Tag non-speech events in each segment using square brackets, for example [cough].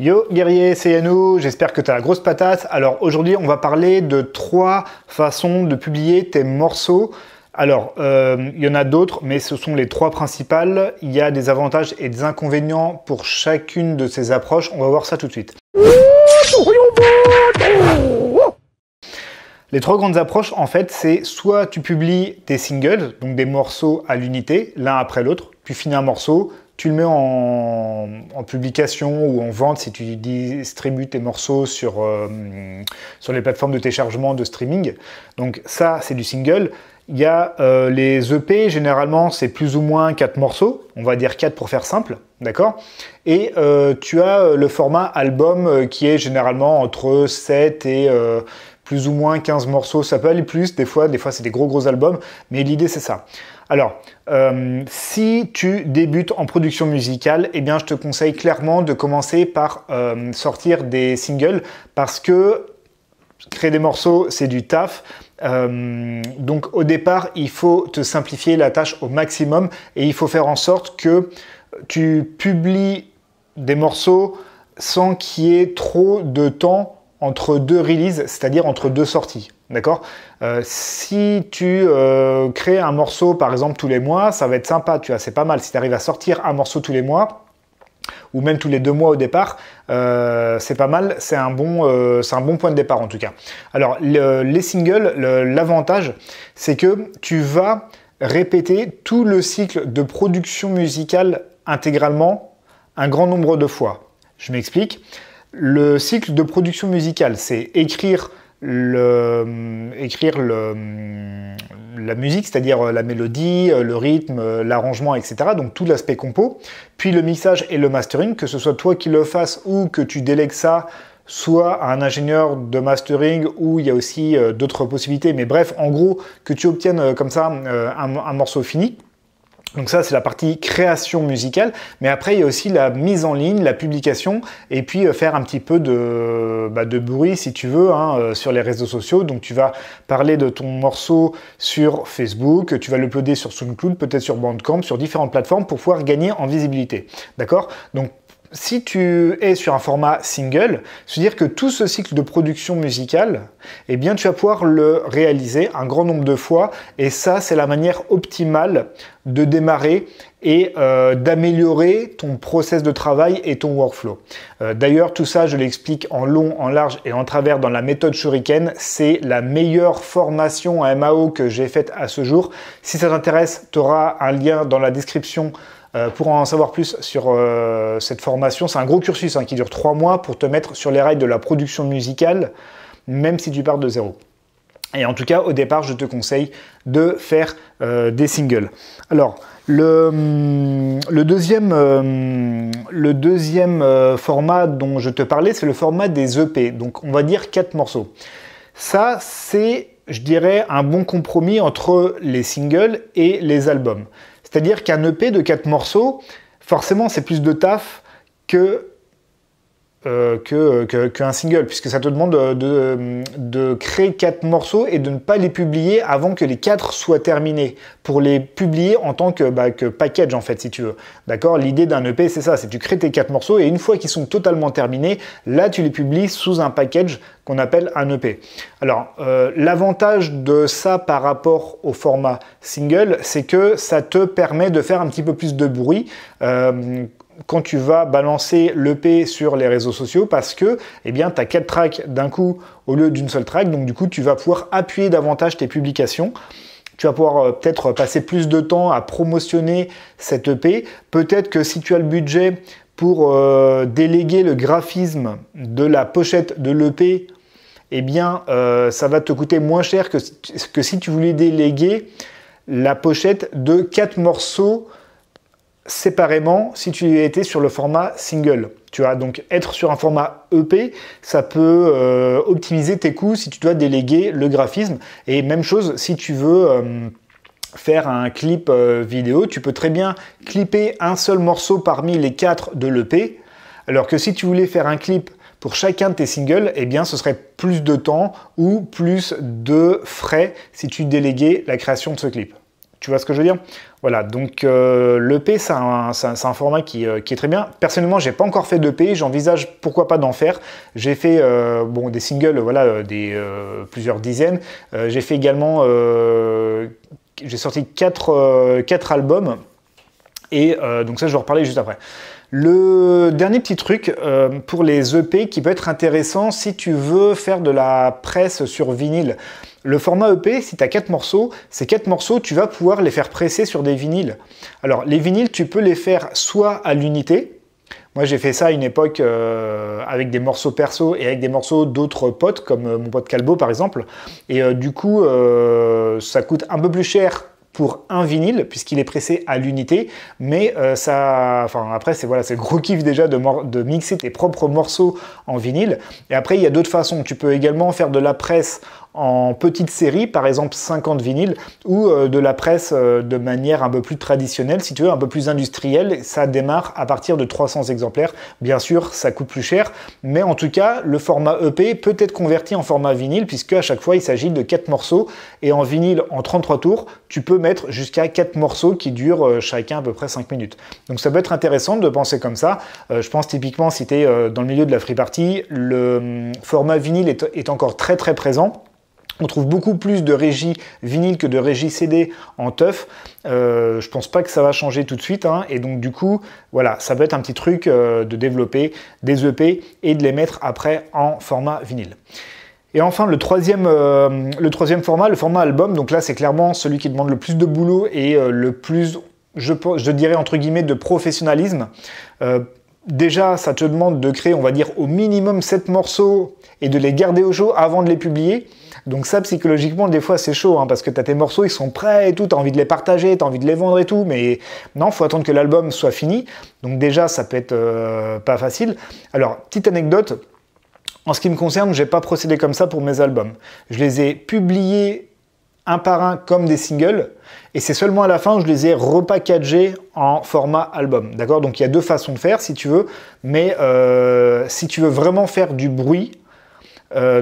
Yo guerrier, c'est Yannou, j'espère que tu as la grosse patate. Alors aujourd'hui, on va parler de trois façons de publier tes morceaux. Alors, il euh, y en a d'autres, mais ce sont les trois principales. Il y a des avantages et des inconvénients pour chacune de ces approches. On va voir ça tout de suite. Les trois grandes approches, en fait, c'est soit tu publies tes singles, donc des morceaux à l'unité, l'un après l'autre, tu finis un morceau, tu le mets en, publication ou en vente si tu distribues tes morceaux euh, sur, les plateformes de téléchargement de streaming. Donc ça, c'est du single. Il y a euh, les EP, généralement c'est plus ou moins 4 morceaux, on va dire 4 pour faire simple, d'accord Et euh, tu as le format album qui est généralement entre 7 et plus ou moins 15 morceaux, ça peut aller plus, des fois, des fois c'est des gros gros albums, mais l'idée c'est ça. Alors, euh, si tu débutes en production musicale, eh bien, je te conseille clairement de commencer par euh, sortir des singles parce que créer des morceaux, c'est du taf. Euh, donc, au départ, il faut te simplifier la tâche au maximum et il faut faire en sorte que tu publies des morceaux sans qu'il y ait trop de temps entre deux releases, c'est-à-dire entre deux sorties. D'accord euh, Si tu euh, crées un morceau, par exemple, tous les mois, ça va être sympa, tu vois, c'est pas mal. Si tu arrives à sortir un morceau tous les mois, ou même tous les deux mois au départ, euh, c'est pas mal, c'est un, bon, point de départ en tout cas. Alors les singles, l'avantage, c'est que tu vas répéter tout le cycle de production musicale intégralement un grand nombre de fois. Je m'explique. Le cycle de production musicale, c'est écrire, euh, écrire euh, la musique, c'est-à-dire euh, la mélodie, le rythme, l'arrangement, etc. Donc tout l'aspect compo. Puis le mixage et le mastering, que ce soit toi qui le fasses ou que tu délègues ça soit à un ingénieur de mastering ou il y a aussi d'autres possibilités. Mais bref, en gros, que tu obtiennes comme ça un morceau fini. Donc ça, c'est la partie création musicale. Mais après, il y a aussi la mise en ligne, la publication, et puis euh, faire un petit peu de, bah, de bruit, si tu veux, hein, euh, sur les réseaux sociaux. Donc tu vas parler de ton morceau sur Facebook, tu vas l'uploader sur SoundCloud, peut-être sur Bandcamp, sur différentes plateformes pour pouvoir gagner en visibilité. D'accord Donc si tu es sur un format single, c'est-à-dire que tout ce cycle de production musicale, eh bien, tu vas pouvoir le réaliser un grand nombre de fois. Et ça, c'est la manière optimale de démarrer et euh, d'améliorer ton process de travail et ton workflow. Euh, d'ailleurs, tout ça, je l'explique en long, en large et en travers dans la méthode Shuriken. C'est la meilleure formation à MAO que j'ai faite à ce jour. Si ça t'intéresse, tu auras un lien dans la description euh, pour en savoir plus sur euh, cette formation, c'est un gros cursus hein, qui dure trois mois pour te mettre sur les rails de la production musicale, même si tu pars de zéro. Et en tout cas, au départ, je te conseille de faire euh, des singles. Alors, le, deuxième, le deuxième format dont je te parlais, c'est le format des EP. Donc, on va dire quatre morceaux. Ça, c'est, je dirais, un bon compromis entre les singles et les albums. C'est-à-dire qu'un EP de 4 morceaux, forcément, c'est plus de taf que euh, qu'un single, puisque ça te demande de, créer quatre morceaux et de ne pas les publier avant que les quatre soient terminés, pour les publier en tant que, bah, package en fait, si tu veux. D'accord L'idée d'un EP, c'est ça, c'est tu crées tes quatre morceaux et une fois qu'ils sont totalement terminés, là tu les publies sous un package qu'on appelle un EP. Alors, euh, l'avantage de ça par rapport au format single, c'est que ça te permet de faire un petit peu plus de bruit. Euh, quand tu vas balancer l'EP sur les réseaux sociaux parce que eh bien, tu as quatre tracks d'un coup au lieu d'une seule track. Donc du coup, tu vas pouvoir appuyer davantage tes publications. Tu vas pouvoir euh, peut-être passer plus de temps à promotionner cette EP. Peut-être que si tu as le budget pour euh, déléguer le graphisme de la pochette de l'EP, eh bien, euh, ça va te coûter moins cher que, que si tu voulais déléguer la pochette de quatre morceaux séparément si tu étais sur le format single. Tu vois, donc être sur un format EP, ça peut euh, optimiser tes coûts si tu dois déléguer le graphisme. Et même chose si tu veux... Euh, faire un clip euh, vidéo, tu peux très bien clipper un seul morceau parmi les quatre de l'EP, alors que si tu voulais faire un clip pour chacun de tes singles, eh bien ce serait plus de temps ou plus de frais si tu déléguais la création de ce clip. Tu vois ce que je veux dire Voilà, donc euh, le l'EP, c'est un, format euh, qui, est très bien. Personnellement, je n'ai pas encore fait d'EP, j'envisage pourquoi pas d'en faire. J'ai fait euh, bon, des singles, voilà, des, plusieurs dizaines. j'ai fait également, j'ai sorti quatre albums et euh, donc ça, je vais en reparler juste après. Le dernier petit truc euh, pour les EP qui peut être intéressant si tu veux faire de la presse sur vinyle. Le format EP, si tu as 4 morceaux, ces 4 morceaux, tu vas pouvoir les faire presser sur des vinyles. Alors les vinyles, tu peux les faire soit à l'unité, moi, j'ai fait ça à une époque euh, avec des morceaux perso et avec des morceaux d'autres potes, comme mon pote Calbo par exemple. Et du coup, ça coûte un peu plus cher pour un vinyle, puisqu'il est pressé à l'unité, mais euh, ça... Enfin, après, c'est voilà, c'est gros kiff déjà de, de, mixer tes propres morceaux en vinyle. Et après, il y a d'autres façons. Tu peux également faire de la presse en petites séries, par exemple 50 vinyles, ou euh, de la presse euh, de manière un peu plus traditionnelle, si tu veux, un peu plus industrielle. Ça démarre à partir de 300 exemplaires. Bien sûr, ça coûte plus cher, mais en tout cas, le format EP peut être converti en format vinyle, puisque à chaque fois, il s'agit de 4 morceaux. Et en vinyle, en 33 tours, tu peux mettre jusqu'à 4 morceaux qui durent euh, chacun à peu près 5 minutes. Donc ça peut être intéressant de penser comme ça. je pense typiquement, si tu es dans le milieu de la free party, le hum, format vinyle est encore très très présent. On trouve beaucoup plus de régie vinyle que de régie CD en teuf. Je euh, je pense pas que ça va changer tout de suite. Hein. Et donc du coup, voilà, ça peut être un petit truc euh, de développer des EP et de les mettre après en format vinyle. Et enfin, euh, le troisième, format, le format album. Donc là, c'est clairement celui qui demande le plus de boulot et le plus, je, je, dirais entre guillemets, de professionnalisme. Déjà, ça te demande de créer, on va dire, au minimum 7 morceaux et de les garder au chaud avant de les publier. Donc ça, psychologiquement, des fois, c'est chaud, hein, parce que t'as tes morceaux, ils sont prêts et tout, t'as envie de les partager, t'as envie de les vendre et tout, mais non, faut attendre que l'album soit fini. Donc déjà, ça peut être euh, pas facile. Alors, petite anecdote. En ce qui me concerne, j'ai pas procédé comme ça pour mes albums. Je les ai publiés un par un comme des singles, et c'est seulement à la fin que je les ai repackagés en format album. D'accord Donc il y a deux façons de faire si tu veux, mais euh, si tu veux vraiment faire du bruit, euh,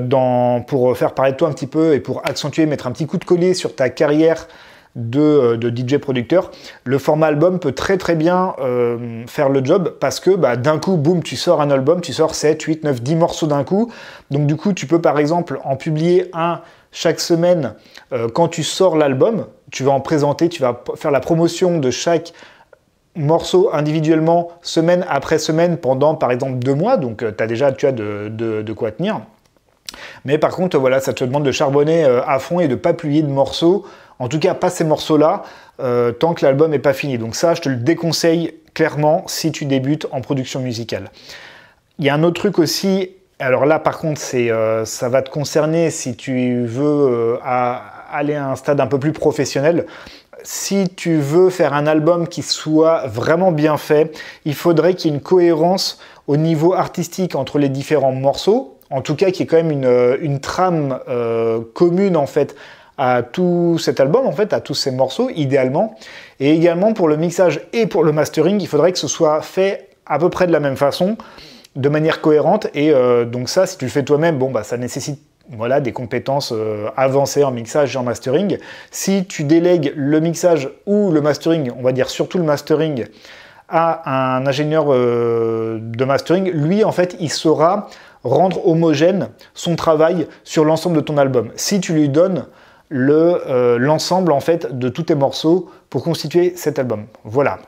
pour faire parler de toi un petit peu et pour accentuer, mettre un petit coup de collier sur ta carrière de, euh, DJ producteur, le format album peut très très bien euh, faire le job parce que bah, d'un coup, boum, tu sors un album, tu sors 7, 8, 9, 10 morceaux d'un coup. Donc du coup, tu peux par exemple en publier un chaque semaine quand tu sors l'album. Tu vas en présenter, tu vas faire la promotion de chaque morceau individuellement semaine après semaine pendant par exemple deux mois, donc tu as déjà de, quoi tenir. Mais par contre, voilà, ça te demande de charbonner euh, à fond et de pas plier de morceaux. En tout cas, pas ces morceaux-là, euh, tant que l'album n'est pas fini. Donc ça, je te le déconseille clairement si tu débutes en production musicale. Il y a un autre truc aussi, alors là par contre, euh, ça va te concerner si tu veux aller à un stade un peu plus professionnel. Si tu veux faire un album qui soit vraiment bien fait, il faudrait qu'il y ait une cohérence au niveau artistique entre les différents morceaux, en tout cas qui est quand même une, euh, trame euh, commune en fait à tout cet album, en fait, à tous ces morceaux, idéalement. Et également pour le mixage et pour le mastering, il faudrait que ce soit fait à peu près de la même façon, de manière cohérente. Et euh, donc ça, si tu le fais toi-même, bon, bah, ça nécessite voilà, des compétences avancées en mixage et en mastering. Si tu délègues le mixage ou le mastering, on va dire surtout le mastering, à un ingénieur de mastering, lui, en fait, il saura rendre homogène son travail sur l'ensemble de ton album. Si tu lui donnes euh, l'ensemble le, en fait de tous tes morceaux pour constituer cet album. Voilà.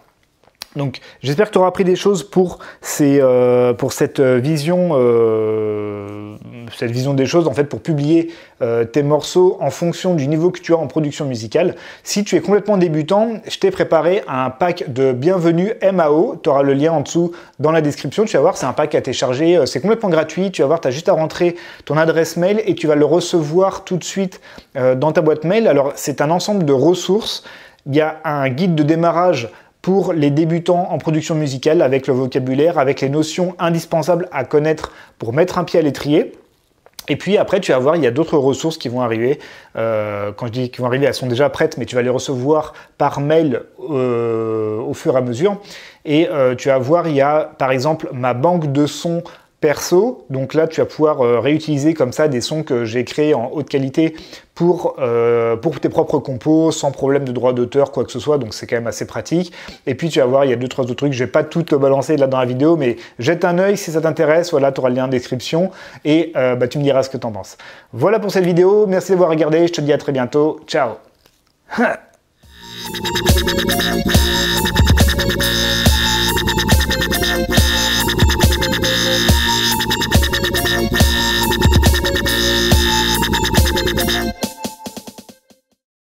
Donc j'espère que tu auras appris des choses pour, euh, cette, euh, vision, euh, cette vision des choses, en fait, pour publier tes morceaux en fonction du niveau que tu as en production musicale. Si tu es complètement débutant, je t'ai préparé un pack de bienvenue MAO. Tu auras le lien en dessous dans la description. Tu vas voir, c'est un pack à télécharger. C'est complètement gratuit. Tu vas voir, tu as juste à rentrer ton adresse mail et tu vas le recevoir tout de suite dans ta boîte mail. Alors c'est un ensemble de ressources. Il y a un guide de démarrage pour les débutants en production musicale avec le vocabulaire, avec les notions indispensables à connaître pour mettre un pied à l'étrier. Et puis après, tu vas voir, il y a d'autres ressources qui vont arriver. Euh, quand je dis qui vont arriver, elles sont déjà prêtes, mais tu vas les recevoir par mail euh, au fur et à mesure. Et euh, tu vas voir, il y a par exemple ma banque de sons perso. Donc là, tu vas pouvoir euh, réutiliser comme ça des sons que j'ai créés en haute qualité pour, euh, pour tes propres compos, sans problème de droit d'auteur, quoi que ce soit. Donc c'est quand même assez pratique. Et puis tu vas voir, il y a deux, trois autres trucs. Je vais pas tout te balancer là dans la vidéo, mais jette un oeil si ça t'intéresse. Voilà, tu auras le lien en description et euh, bah, tu me diras ce que t'en penses. Voilà pour cette vidéo. Merci d'avoir regardé. Je te dis à très bientôt. Ciao. [laughs]